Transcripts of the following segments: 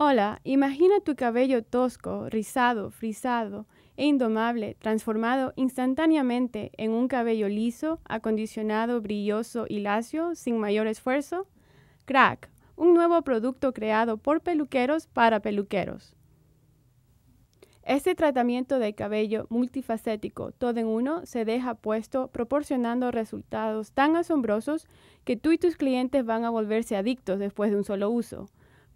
Hola, imagina tu cabello tosco, rizado, frisado e indomable, transformado instantáneamente en un cabello liso, acondicionado, brilloso y lacio, sin mayor esfuerzo. Crack, un nuevo producto creado por peluqueros para peluqueros. Este tratamiento de cabello multifacético todo en uno se deja puesto proporcionando resultados tan asombrosos que tú y tus clientes van a volverse adictos después de un solo uso.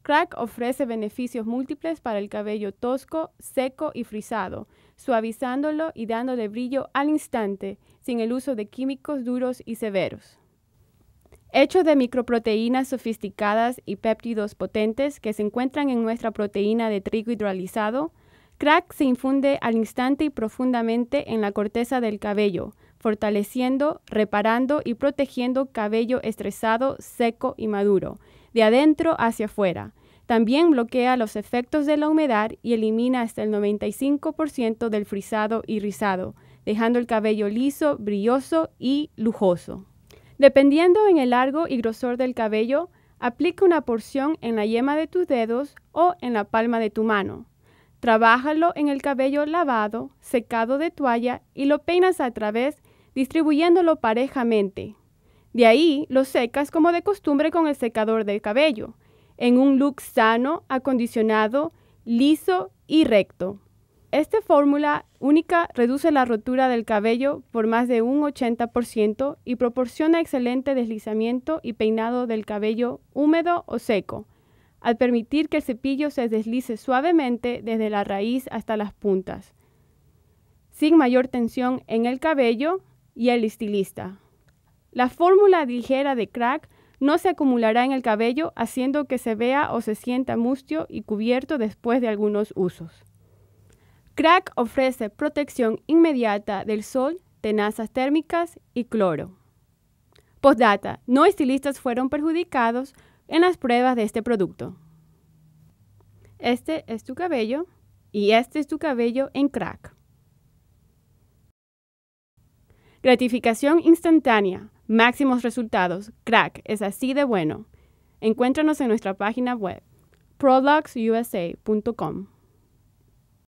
Crack ofrece beneficios múltiples para el cabello tosco, seco y frisado, suavizándolo y dándole brillo al instante, sin el uso de químicos duros y severos. Hecho de microproteínas sofisticadas y péptidos potentes que se encuentran en nuestra proteína de trigo hidrolizado, Crack se infunde al instante y profundamente en la corteza del cabello, fortaleciendo, reparando y protegiendo cabello estresado, seco y maduro, de adentro hacia afuera. También bloquea los efectos de la humedad y elimina hasta el 95% del frisado y rizado, dejando el cabello liso, brilloso y lujoso. Dependiendo en el largo y grosor del cabello, aplica una porción en la yema de tus dedos o en la palma de tu mano. Trabájalo en el cabello lavado, secado de toalla y lo peinas a través, distribuyéndolo parejamente. De ahí lo secas como de costumbre con el secador del cabello, en un look sano, acondicionado, liso y recto. Esta fórmula única reduce la rotura del cabello por más de un 80% y proporciona excelente deslizamiento y peinado del cabello húmedo o seco, al permitir que el cepillo se deslice suavemente desde la raíz hasta las puntas, sin mayor tensión en el cabello y el estilista. La fórmula ligera de crack no se acumulará en el cabello haciendo que se vea o se sienta mustio y cubierto después de algunos usos. Crack ofrece protección inmediata del sol, tenazas térmicas y cloro. Postdata, no estilistas fueron perjudicados en las pruebas de este producto. Este es tu cabello y este es tu cabello en crack. Gratificación instantánea. Máximos resultados. Crack, es así de bueno. Encuéntranos en nuestra página web, productsusa.com.